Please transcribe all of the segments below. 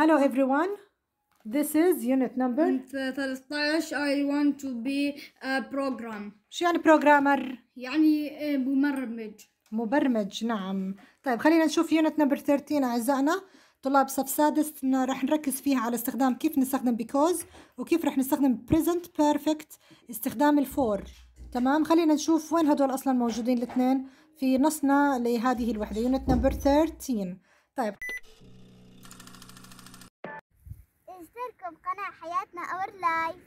Hello everyone. This is unit number 13 I want to be a program. شو يعني programmer؟ يعني إيه، مبرمج. مبرمج نعم. طيب خلينا نشوف unit number 13 أعزائنا. طلاب صف سادس راح نركز فيها على استخدام كيف نستخدم because وكيف راح نستخدم present perfect استخدام الفور تمام خلينا نشوف وين هدول أصلا موجودين الاثنين في نصنا لهذه الوحدة unit number 13 طيب لكم قناة حياتنا اور لايف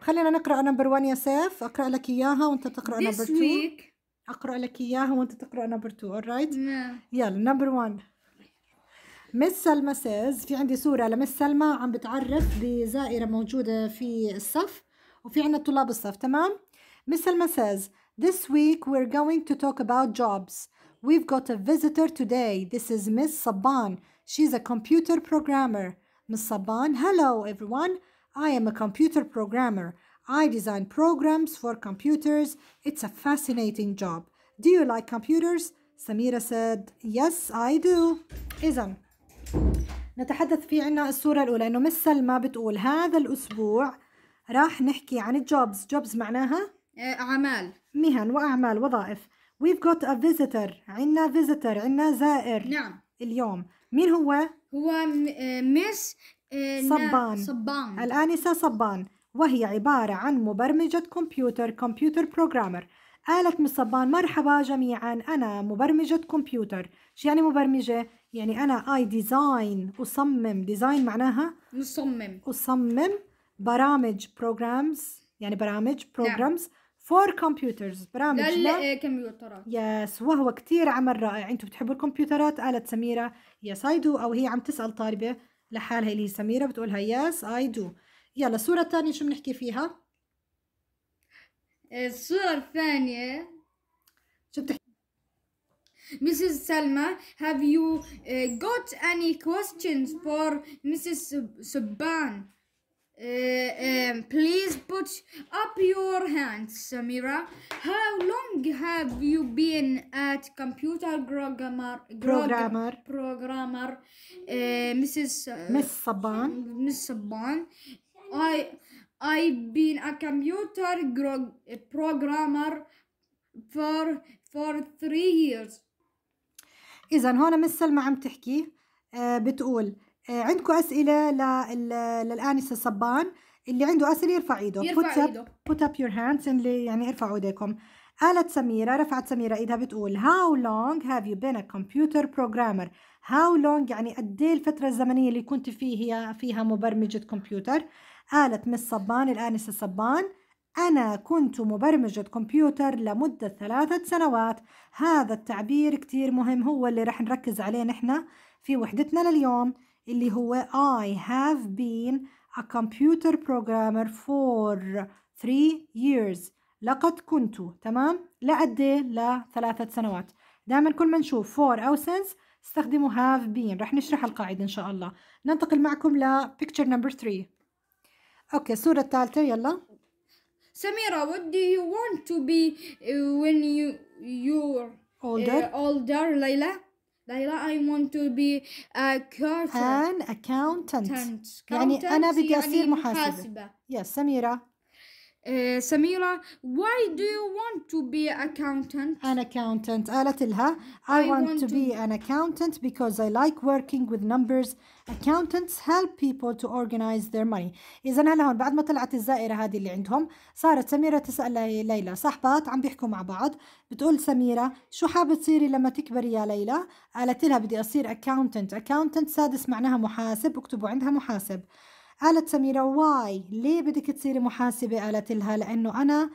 خلينا نقرا نمبر 1 يا سيف اقرا لك اياها وانت تقرا نمبر 2 اقرا لك اياها وانت تقرا نمبر 2 alright يلا نمبر 1 مس سلمى سيز في عندي صورة لمس سلمى عم بتعرف بزائرة موجودة في الصف وفي عندنا طلاب الصف تمام مس سلمى سيز This week we're going to talk about jobs. We've got a visitor today. This is Miss Saban. She's a computer programmer. Ms. Saban, hello everyone. I am a computer programmer. I design programs for computers. It's a fascinating job. Do you like computers? Samira said yes I do إذا نتحدث في عنا الصورة الأولى إنه مس سلمى بتقول هذا الأسبوع راح نحكي عن الجوبز جوبز معناها أعمال مهن وأعمال وظائف we've got a visitor عنا visitor عنا زائر نعم اليوم مين هو؟ هو مس آه، آه، صبان صبان الآنسة صبان وهي عبارة عن مبرمجة كمبيوتر كمبيوتر بروجرامر قالت مس صبان مرحبا جميعا أنا مبرمجة كمبيوتر شو يعني مبرمجة؟ يعني أنا أي ديزاين أصمم ديزاين معناها؟ مصمم أصمم برامج بروجرامز يعني برامج بروجرامز نعم. فور كمبيوترز برامج للكمبيوترات إيه، يس وهو كثير عمل رائع انتم بتحبوا الكمبيوترات قالت سميره يس اي دو او هي عم تسال طالبه لحالها اللي هي سميره بتقولها يس اي دو يلا الصوره الثانيه شو بنحكي فيها إيه، الصوره الثانيه شو بتحكي Mrs. Salma, have you uh, got any questions for Mrs. Subban? Um, please put up your hands, Samira. How long have you been at computer programmer? Programmer. Programmer. Uh, Mrs. Miss Saban. Miss Saban. I I've been a computer programmer for for three years. إذا هون مس سلمى عم تحكي بتقول آه، عندكم أسئلة للآنسة صبان اللي عنده أسئلة يرفع إيده يرفع put إيده put up your hands اللي يعني ارفعوا إيديكم قالت سميرة رفعت سميرة إيدها بتقول How long have you been a computer programmer How long يعني قد إيه الفترة الزمنية اللي كنت فيه هي فيها مبرمجة كمبيوتر قالت مس صبان الآنسة صبان أنا كنت مبرمجة كمبيوتر لمدة ثلاثة سنوات هذا التعبير كتير مهم هو اللي رح نركز عليه نحن في وحدتنا لليوم اللي هو I have been a computer programmer for three years لقد كنت تمام لقد لثلاثة سنوات دائما كل ما نشوف for أو since استخدموا have been رح نشرح القاعدة إن شاء الله ننتقل معكم ل picture number three أوكي الصورة الثالثة يلا سميرة what do you want to be when you you're older, uh, older ليلى دايرة I want to be a an accountant. accountant يعني أنا بدي أصير يعني محاسبة. محاسبة. Yes سميرة. إيه، سميرة why do you want to be accountant an accountant قالت لها I, I want, want to, to be an accountant because I like working with numbers accountants help people to organize their money إذا هلا هون بعد ما طلعت الزائرة هذه اللي عندهم صارت سميرة تسأل ليلى صاحبات عم بيحكوا مع بعض بتقول سميرة شو حابة تصيري لما تكبري يا ليلى قالت لها بدي أصير accountant accountant سادس معناها محاسب اكتبوا عندها محاسب قالت سميرة واي ليه بدك تصيري محاسبة قالت لها لأنه أنا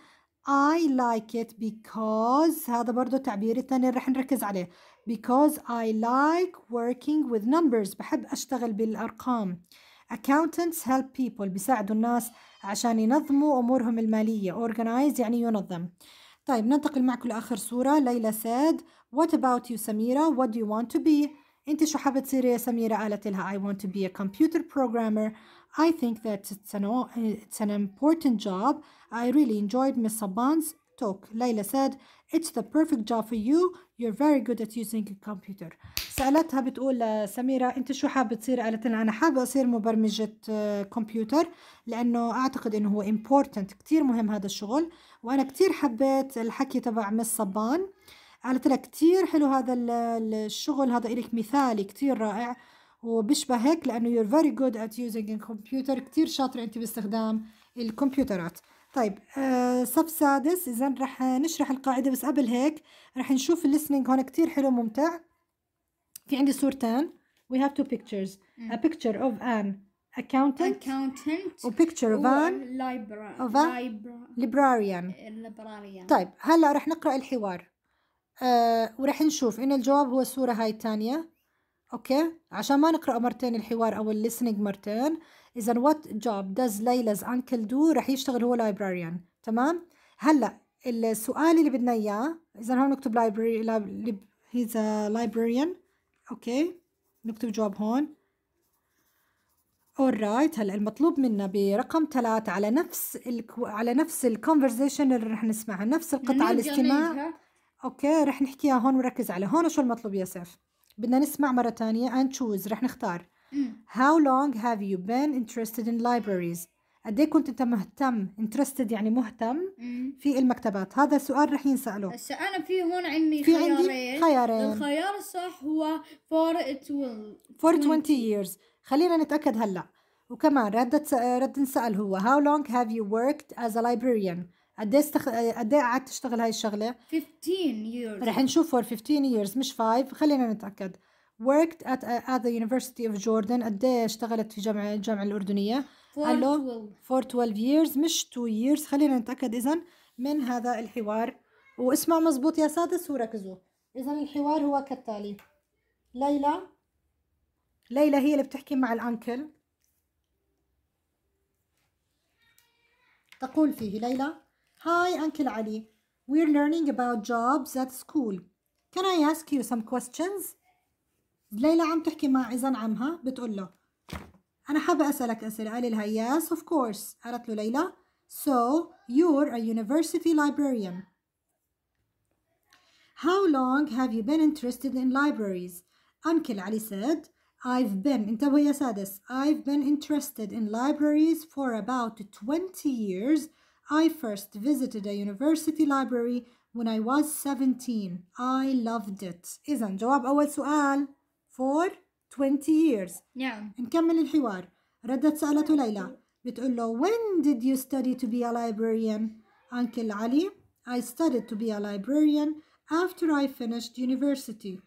I like it because هذا برضو تعبير الثاني اللي رح نركز عليه because I like working with numbers بحب أشتغل بالأرقام accountants help people بيساعدوا الناس عشان ينظموا أمورهم المالية organize يعني ينظم طيب ننتقل معكم لآخر صورة ليلى said what about you سميرة what do you want to be أنت شو حابة تصيري يا سميرة قالت لها I want to be a computer programmer I think that it's an, it's an important job. I really enjoyed Ms. Saban's talk. Layla said, It's the perfect job for you. You're very good at using a computer. سألتها بتقول سميرة أنت شو حابة تصير؟ قالت لها أنا حابة أصير مبرمجة آه، كمبيوتر لأنه أعتقد إنه هو important كتير مهم هذا الشغل وأنا كتير حبيت الحكي تبع مس صبان قالت لها كتير حلو هذا الشغل هذا إلك مثالي كتير رائع وبشبه هيك لأنه يور فيري جود ات يوزينج كمبيوتر كثير شاطر أنت باستخدام الكمبيوترات طيب آه صف سادس إذا رح نشرح القاعدة بس قبل هيك رح نشوف الليسننج هون كثير حلو ممتع في عندي صورتين وي هاف تو بيكتشرز ا بيكتشر اوف ان accountant accountant و picture of an librarian of a librarian librarian طيب هلا رح نقرأ الحوار آه ورح نشوف إن الجواب هو الصورة هاي الثانية اوكي عشان ما نقرأ مرتين الحوار او الليسننج مرتين اذا وات جوب داز ليلاز انكل دو رح يشتغل هو لايبراريان تمام هلا السؤال اللي بدنا اياه اذا هون نكتب library هيز لايبراريان اوكي نكتب جواب هون alright هلا المطلوب منا برقم ثلاثة على نفس على نفس الكونفرزيشن اللي رح نسمعها نفس القطعة الاستماع اوكي رح نحكيها هون ونركز عليها هون شو المطلوب يا سيف بدنا نسمع مرة تانية and choose رح نختار How long have you been interested in libraries قد ايه كنت انت مهتم interested يعني مهتم في المكتبات هذا السؤال رح ينسأله هسه انا في هون عندي في خيارين عندي خيارين الخيار الصح هو for it will for 20 years خلينا نتأكد هلا وكمان رد رد انسأل هو how long have you worked as a librarian قد ايه استخ... قد ايه قعدت تشتغل هاي الشغله 15 years رح نشوف for 15 years مش 5 خلينا نتاكد worked at, at the University of Jordan قد ايه اشتغلت في جامعة الجامعة الأردنية for 12 for 12 years مش 2 years خلينا نتأكد إذا من هذا الحوار واسمعوا مزبوط يا سادس وركزوا إذا الحوار هو كالتالي ليلى ليلى هي اللي بتحكي مع الأنكل تقول فيه ليلى Hi, Uncle Ali. We're learning about jobs at school. Can I ask you some questions? ليلى عم تحكي مع عزان عمها بتقول له أنا حابة أسألك أسئلة قال لها yes of course قالت له ليلى so you're a university librarian How long have you been interested in libraries? Uncle Ali said I've been انتبهوا يا سادس I've been interested in libraries for about 20 years I first visited a university library when I was 17. I loved it. إذا جواب أول سؤال for 20 years. نعم. Yeah. نكمل الحوار. ردت سألته ليلى. بتقول له when did you study to be a librarian? Uncle Ali, I studied to be a librarian after I finished university.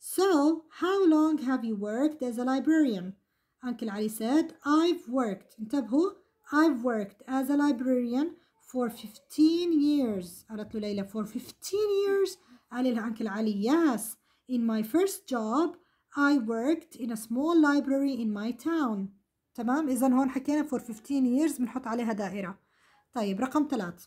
So, how long have you worked as a librarian? Uncle Ali said, I've worked. انتبهوا I've worked as a librarian for 15 years قالت له ليلى for 15 years قال لها أنكل علي yes in my first job I worked in a small library in my town تمام إذا هون حكينا for 15 years بنحط عليها دائرة طيب رقم ثلاث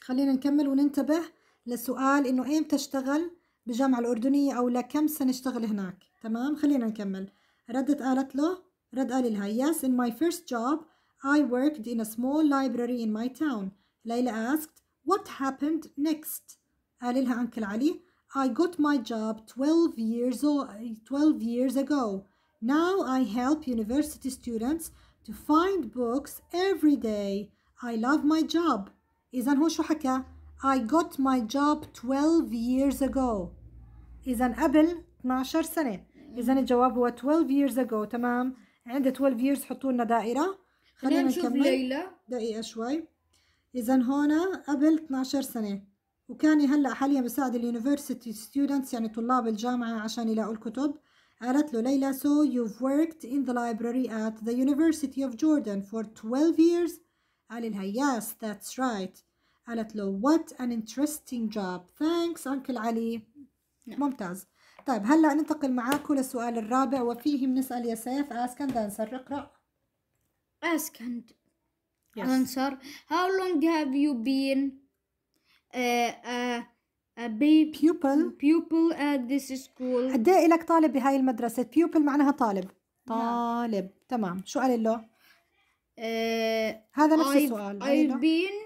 خلينا نكمل وننتبه لسؤال إنه إيمتى اشتغل بالجامعة الأردنية أو لكم سنة اشتغل هناك تمام خلينا نكمل ردت قالت له رد قال لها yes in my first job I worked in a small library in my town. Layla asked, What happened next? قال لها Uncle Ali, I got my job 12 years, 12 years ago. Now I help university students to find books every day. I love my job. Isan هو شو حكى؟ I got my job 12 years ago. Isan قبل 12 سنة. Isan الجواب هو 12 years ago تمام؟ عند 12 years حطوا لنا دائرة. خلينا نشوف ليلى دقيقة شوي إذا هون قبل 12 سنة وكاني هلا حاليا بساعد اليونيفرستي ستودنتس يعني طلاب الجامعة عشان يلاقوا الكتب قالت له ليلى so you've worked in the library at the University of Jordan for 12 years قال لها yes that's right قالت له what an interesting job thanks uncle علي نعم. ممتاز طيب هلا ننتقل معاكم للسؤال الرابع وفيه بنسأل يا سيف ask and answer اقرأ ask and yes. answer. How long have you been uh, uh, a بي pupil pupil at this school قد ايه لك طالب بهاي المدرسة pupil معناها طالب طالب نعم. تمام شو قال له آه هذا نفس uh, I've, السؤال I've been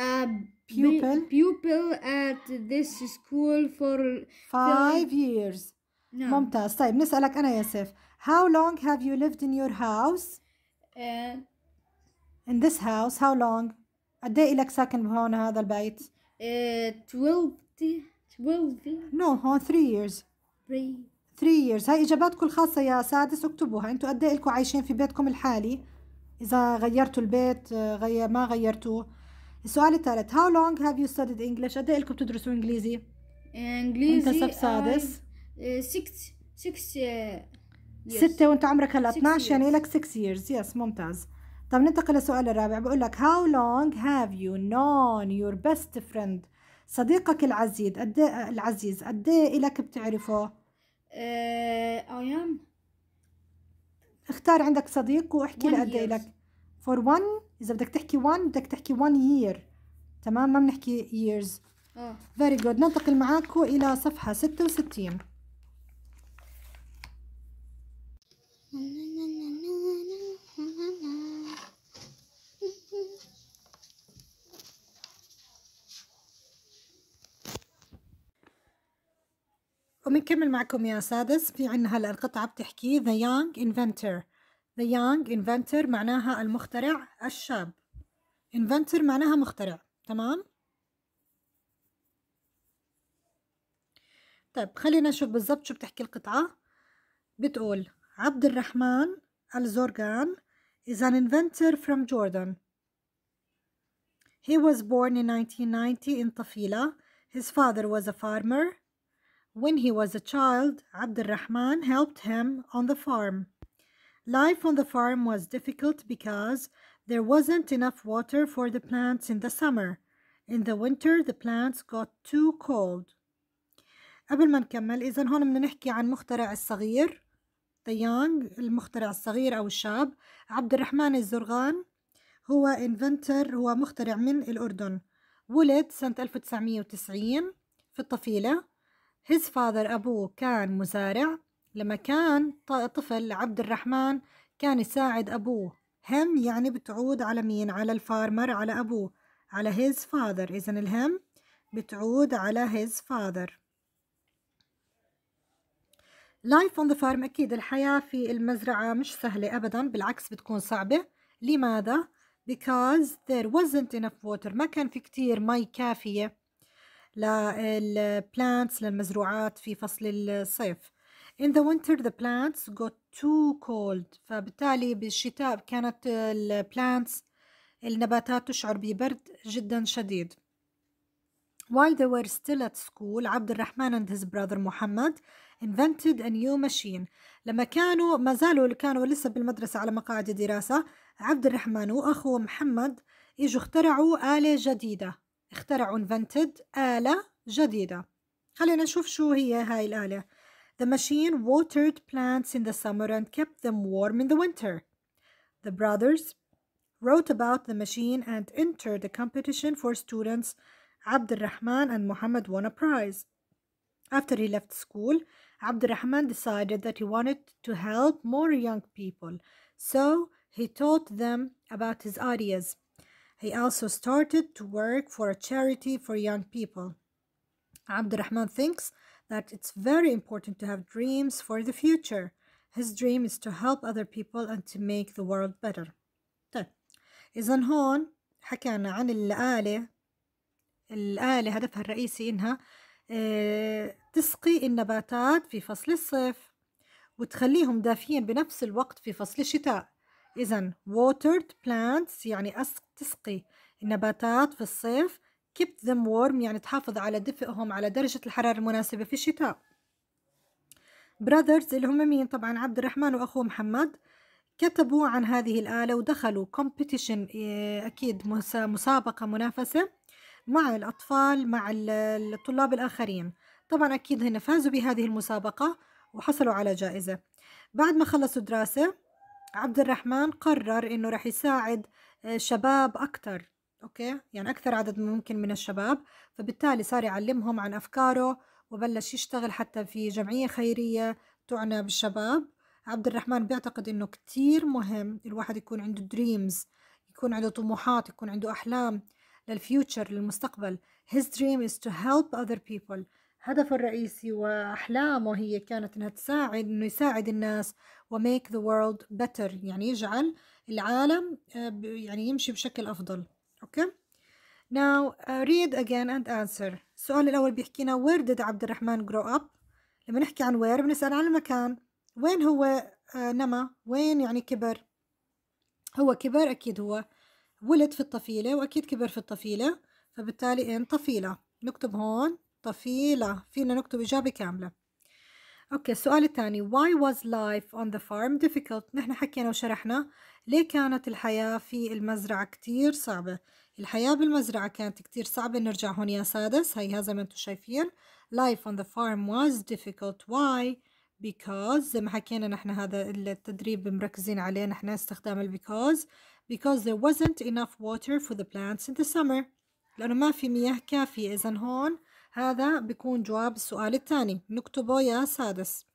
a pupil pupil at this school for five years نعم. ممتاز طيب نسألك أنا ياسف how long have you lived in your house And In this house how long? قد ايه إلك ساكن بهون هذا البيت؟ uh, 12 12 no هون 3 years 3 3 years هاي إجاباتكم الخاصة يا سادس اكتبوها أنتوا قد ايه إلكم عايشين في بيتكم الحالي؟ إذا غيرتوا البيت آه، غير ما غيرتوه السؤال الثالث how long have you studied English قد ايه لكم بتدرسوا انجليزي انجليزي صف سادس 6 6 uh, ستة وانت عمرك هلا 12 يعني لك 6 years يس ممتاز طب ننتقل للسؤال الرابع بقول لك how long have you known your best friend صديقك العزيز قد إيه، العزيز قد ايه الك بتعرفه؟ ايام uh, اختار عندك صديق واحكي لي قد ايه لك فور 1 اذا بدك تحكي 1 بدك تحكي 1 year تمام ما بنحكي years اه فيري جود ننتقل معاكم الى صفحه 66 وبنكمل معكم يا سادس في عندنا هلا القطعة بتحكي The Young Inventor The Young Inventor معناها المخترع الشاب Inventor معناها مخترع تمام طيب خلينا نشوف بالضبط شو بتحكي القطعة بتقول عبد الرحمن الزورغان is an inventor from Jordan He was born in 1990 in Tafila. His father was a farmer When he was a child, Rahman helped him on the farm. Life on the farm was difficult because there wasn't enough water for the plants in the summer. In the winter, the plants got too cold. قبل ما نكمل إذا هون بدنا نحكي عن مخترع الصغير The Young المخترع الصغير أو الشاب عبد الرحمن الزرغان هو انفنتر هو مخترع من الأردن ولد سنة 1990 في الطفيلة his father أبوه كان مزارع لما كان طفل عبد الرحمن كان يساعد أبوه هم يعني بتعود على مين على الفارمر على أبوه على his father إذا الهم بتعود على his father life on the farm أكيد الحياة في المزرعة مش سهلة أبدا بالعكس بتكون صعبة لماذا؟ because there wasn't enough water ما كان في كتير مي كافية للبلانتس للمزروعات في فصل الصيف In the winter the plants got too cold فبالتالي بالشتاء كانت البلانتس plants النباتات تشعر ببرد جدا شديد While they were still at school عبد الرحمن and his brother محمد invented a new machine لما كانوا ما زالوا كانوا لسه بالمدرسة على مقاعد الدراسة عبد الرحمن وأخوه محمد إجوا اخترعوا آلة جديدة اخترعوا invented آلة جديدة خلينا نشوف شو هي هاي الآلة The machine watered plants in the summer and kept them warm in the winter. The brothers wrote about the machine and entered a competition for students Abd rahman and Muhammad won a prize. After he left school, Abd rahman decided that he wanted to help more young people, so he taught them about his ideas. He also started to work for a charity for young people. Rahman thinks that it's very important to have dreams for the future. His dream is to help other people and to make the world better. طيب إذا هون حكينا عن الآلة الآلة هدفها الرئيسي إنها تسقي النباتات في فصل الصيف وتخليهم دافيين بنفس الوقت في فصل الشتاء إذا watered plants يعني تسقي النباتات في الصيف keep them warm يعني تحافظ على دفئهم على درجة الحرارة المناسبة في الشتاء brothers اللي هم مين طبعا عبد الرحمن وأخوه محمد كتبوا عن هذه الآلة ودخلوا competition إيه، أكيد مسابقة منافسة مع الأطفال مع الطلاب الآخرين طبعا أكيد هن فازوا بهذه المسابقة وحصلوا على جائزة بعد ما خلصوا دراسة عبد الرحمن قرر انه رح يساعد آه، شباب اكثر اوكي يعني اكثر عدد ممكن من الشباب فبالتالي صار يعلمهم عن افكاره وبلش يشتغل حتى في جمعيه خيريه تعنى بالشباب عبد الرحمن بيعتقد انه كتير مهم الواحد يكون عنده دريمز يكون عنده طموحات يكون عنده احلام للفيوتشر للمستقبل his dream is to help other people هدفه الرئيسي وأحلامه هي كانت أنها تساعد أنه يساعد الناس وميك ذا وورلد بيتر يعني يجعل العالم آه، يعني يمشي بشكل أفضل أوكي ناو ريد أجين أند أنسر السؤال الأول بيحكينا وير ديد عبد الرحمن جرو أب لما نحكي عن وير بنسأل عن المكان وين هو آه، نما وين يعني كبر هو كبر أكيد هو ولد في الطفيلة وأكيد كبر في الطفيلة فبالتالي إن طفيلة نكتب هون طفيلة فينا نكتب إجابة كاملة أوكي السؤال الثاني why was life on the farm difficult نحن حكينا وشرحنا ليه كانت الحياة في المزرعة كتير صعبة الحياة بالمزرعة كانت كتير صعبة نرجع هون يا سادس هي هذا ما انتم شايفين life on the farm was difficult why because زي ما حكينا نحن هذا التدريب مركزين عليه نحن استخدام ال because because there wasn't enough water for the plants in the summer لأنه ما في مياه كافية إذا هون هذا بيكون جواب السؤال الثاني نكتبه يا سادس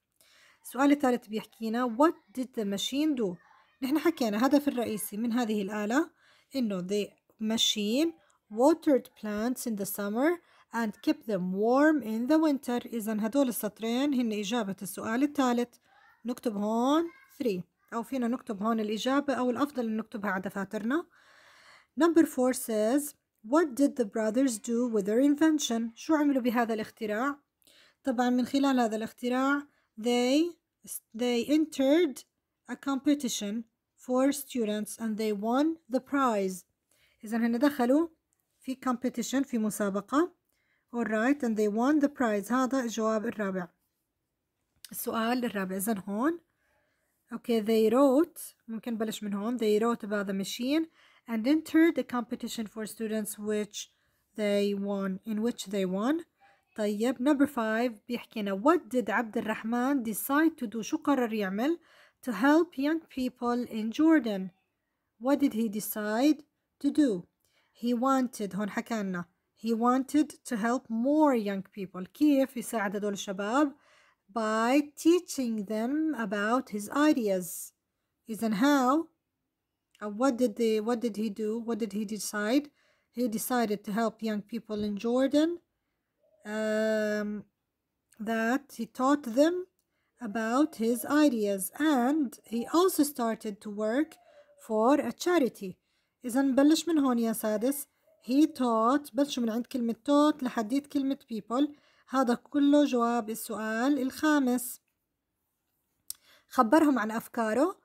السؤال الثالث بيحكينا what did the machine do نحن حكينا هدف الرئيسي من هذه الآلة إنه the machine watered plants in the summer and kept them warm in the winter إذا هدول السطرين هن إجابة السؤال الثالث نكتب هون 3 أو فينا نكتب هون الإجابة أو الأفضل نكتبها على دفاترنا number 4 says What did the brothers do with their invention? شو عملوا بهذا الاختراع؟ طبعا من خلال هذا الاختراع they they entered a competition for students and they won the prize. إذا هن دخلوا في competition في مسابقة. Alright and they won the prize. هذا الجواب الرابع. السؤال الرابع إذا هون. Okay they wrote ممكن بلش من هون they wrote about the machine and enter the competition for students which they won in which they won طيب number five بيحكينا what did عبد الرحمن decide to do شو قرر يعمل to help young people in Jordan what did he decide to do he wanted هون he wanted to help more young people كيف يساعد هدول الشباب by teaching them about his ideas Isn't how what did they? What did he do? What did he decide? He decided to help young people in Jordan. Um, that he taught them about his ideas, and he also started to work for a charity. إذا نبلش من هون يا سادس. He taught بلشوا من عند كلمة taught لحديت كلمة people. هذا كله جواب السؤال الخامس. خبرهم عن أفكاره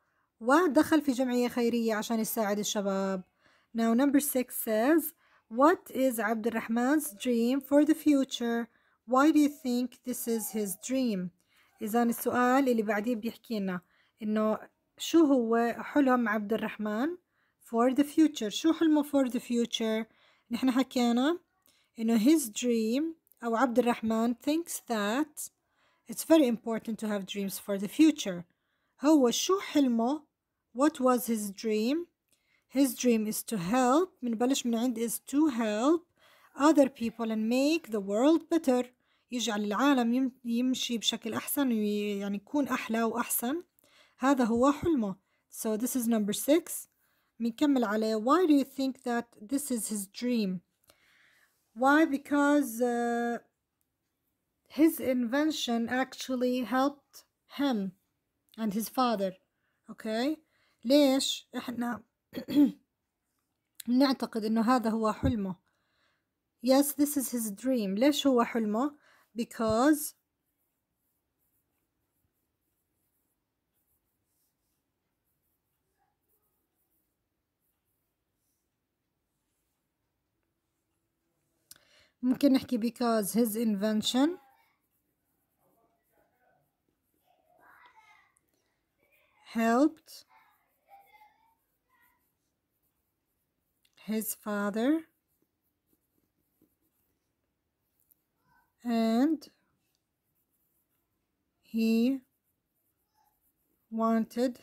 ودخل في جمعية خيرية عشان يساعد الشباب Now number six says What is عبد الرحمن's dream for the future? Why do you think this is his dream? إذا السؤال اللي بعديه بيحكي لنا إنه شو هو حلم عبد الرحمن for the future شو حلمه for the future نحن حكينا إنه his dream أو عبد الرحمن thinks that it's very important to have dreams for the future هو شو حلمه what was his dream his dream is to help بنبلش من عند is to help other people and make the world better يجعل العالم يمشي بشكل أحسن يعني يكون أحلى وأحسن هذا هو حلمه so this is number six بنكمل عليه why do you think that this is his dream why because uh, his invention actually helped him and his father okay ليش إحنا نعتقد إنه هذا هو حلمه yes this is his dream ليش هو حلمه because ممكن نحكي because his invention helped his father and he wanted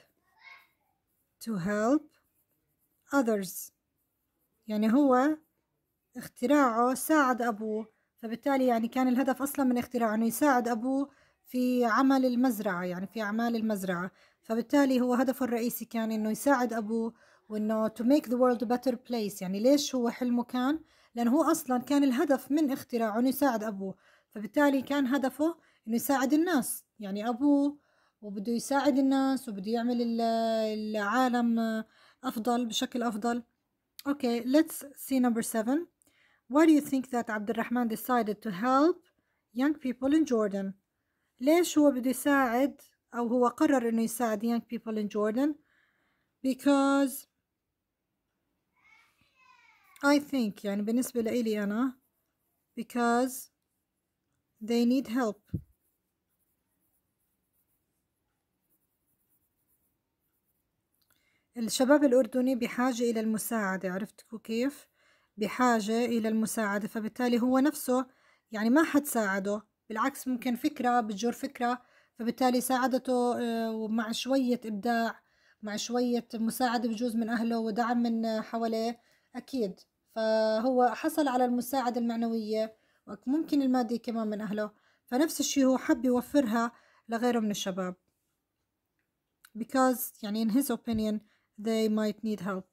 to help others يعني هو اختراعه ساعد أبوه فبالتالي يعني كان الهدف أصلا من اختراعه أنه يساعد أبوه في عمل المزرعة يعني في أعمال المزرعة فبالتالي هو هدفه الرئيسي كان أنه يساعد أبوه وانه تو ميك ذا وورلد بيتر بليس يعني ليش هو حلمه كان لانه هو اصلا كان الهدف من اختراعه انه يساعد ابوه فبالتالي كان هدفه انه يساعد الناس يعني ابوه وبده يساعد الناس وبده يعمل العالم افضل بشكل افضل اوكي let's see number 7 why do you think that عبد الرحمن decided to help young people in Jordan ليش هو بده يساعد أو هو قرر إنه يساعد young people in Jordan because I think يعني بالنسبة لإلي أنا because they need help الشباب الأردني بحاجة إلى المساعدة عرفتوا كيف بحاجة إلى المساعدة فبالتالي هو نفسه يعني ما حد ساعده بالعكس ممكن فكرة بتجر فكرة فبالتالي ساعدته آه، ومع شوية إبداع مع شوية مساعدة بجوز من أهله ودعم من حواليه أكيد فهو حصل على المساعدة المعنوية وممكن المادية كمان من أهله فنفس الشيء هو حب يوفرها لغيره من الشباب because يعني in his opinion they might need help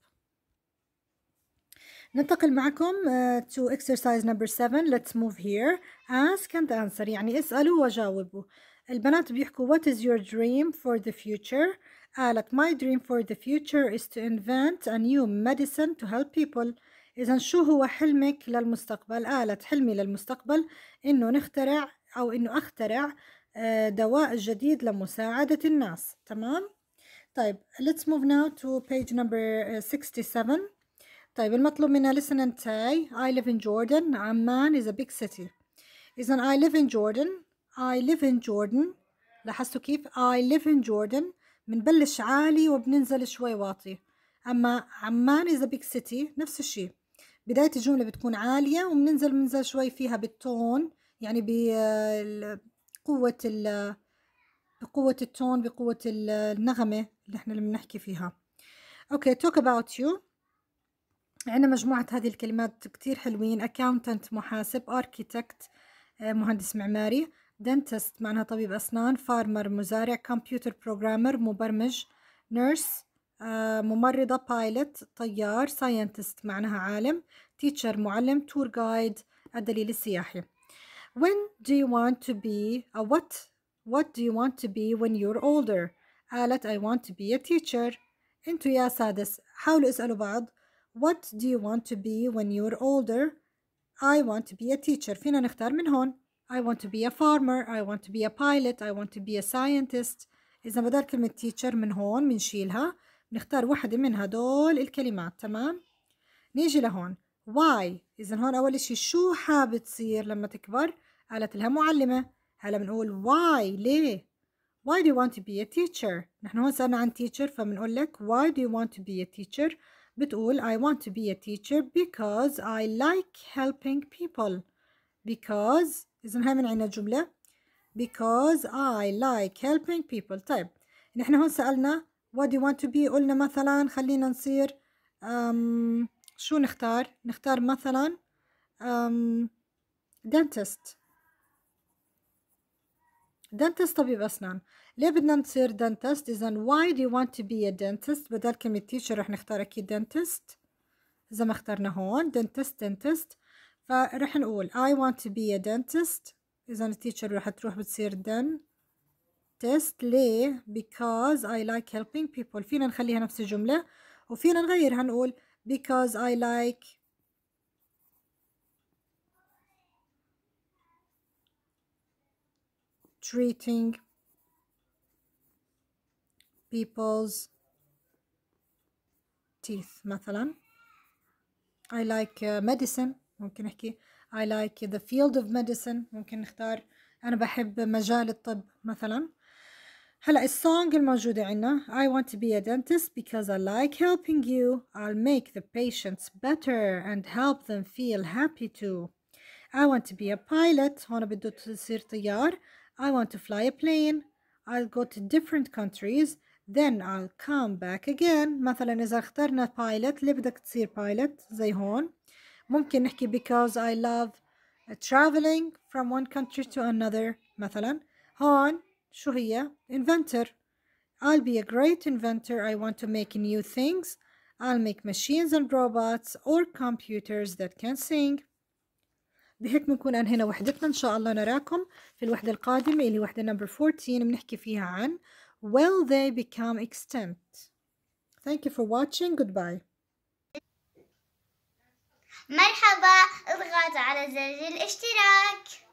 ننتقل معكم uh, to exercise number seven let's move here ask and answer يعني اسألوا وجاوبوا البنات بيحكوا what is your dream for the future قالت my dream for the future is to invent a new medicine to help people إذا شو هو حلمك للمستقبل؟ قالت حلمي للمستقبل إنه نخترع أو إنه أخترع آه، دواء جديد لمساعدة الناس تمام؟ طيب let's move now to page number 67 آه، طيب المطلوب منها listen and say I live in Jordan عمان is a big city إذا I live in Jordan I live in Jordan لاحظتوا كيف I live in Jordan بنبلش عالي وبننزل شوي واطي أما عمان is a big city نفس الشيء بداية الجملة بتكون عالية وبننزل بننزل شوي فيها بالتون يعني بقوة ال بقوة التون بقوة النغمة اللي احنا اللي بنحكي فيها اوكي توك اباوت يو عندنا مجموعة هذه الكلمات كتير حلوين accountant محاسب architect آه، مهندس معماري dentist معناها طبيب أسنان farmer مزارع computer programmer مبرمج nurse ممرضة بايلوت طيار ساينتست معناها عالم تيتشر معلم تور جايد الدليل السياحي When do you want to be a what what do you want to be when you're older قالت I want to be a teacher انتوا يا سادس حاولوا اسألوا بعض What do you want to be when you're older I want to be a teacher فينا نختار من هون I want to be a farmer I want to be a pilot I want to be a scientist إذا بدل كلمة teacher من هون منشيلها بنختار واحدة من هدول الكلمات تمام نيجي لهون واي إذا هون أول شيء شو حابة تصير لما تكبر قالت لها معلمة هلا بنقول واي ليه Why do you want to be a teacher؟ نحن هون سألنا عن teacher فبنقول لك Why do you want to be a teacher؟ بتقول I want to be a teacher because I like helping people because إذا هاي من عنا جملة because I like helping people طيب نحن هون سألنا what do you want to be قلنا مثلا خلينا نصير um, شو نختار نختار مثلا um, dentist dentist طبيب أسنان ليه بدنا نصير dentist إذا why do you want to be a dentist بدل كلمة teacher رح نختار أكيد dentist إذا ما اخترنا هون dentist dentist فرح نقول I want to be a dentist إذا التيتشر رح تروح بتصير dentist test ليه because I like helping people فينا نخليها نفس الجملة وفينا نغيرها نقول because I like treating people's teeth مثلا I like medicine ممكن نحكي I like the field of medicine ممكن نختار أنا بحب مجال الطب مثلا هلا السونج الموجودة عنا I want to be a dentist because I like helping you I'll make the patients better and help them feel happy too I want to be a pilot هون بده تصير طيار I want to fly a plane I'll go to different countries then I'll come back again مثلا إذا اخترنا pilot ليه بدك تصير pilot زي هون ممكن نحكي because I love traveling from one country to another مثلا هون شو هي inventor I'll be a great inventor I want to make new things I'll make machines and robots or computers that can sing بهيك بنكون انهينا وحدتنا ان شاء الله نراكم في الوحدة القادمة اللي وحدة نمبر 14 بنحكي فيها عن Will they become extinct? Thank you for watching. Goodbye. مرحبا اضغط على زر الاشتراك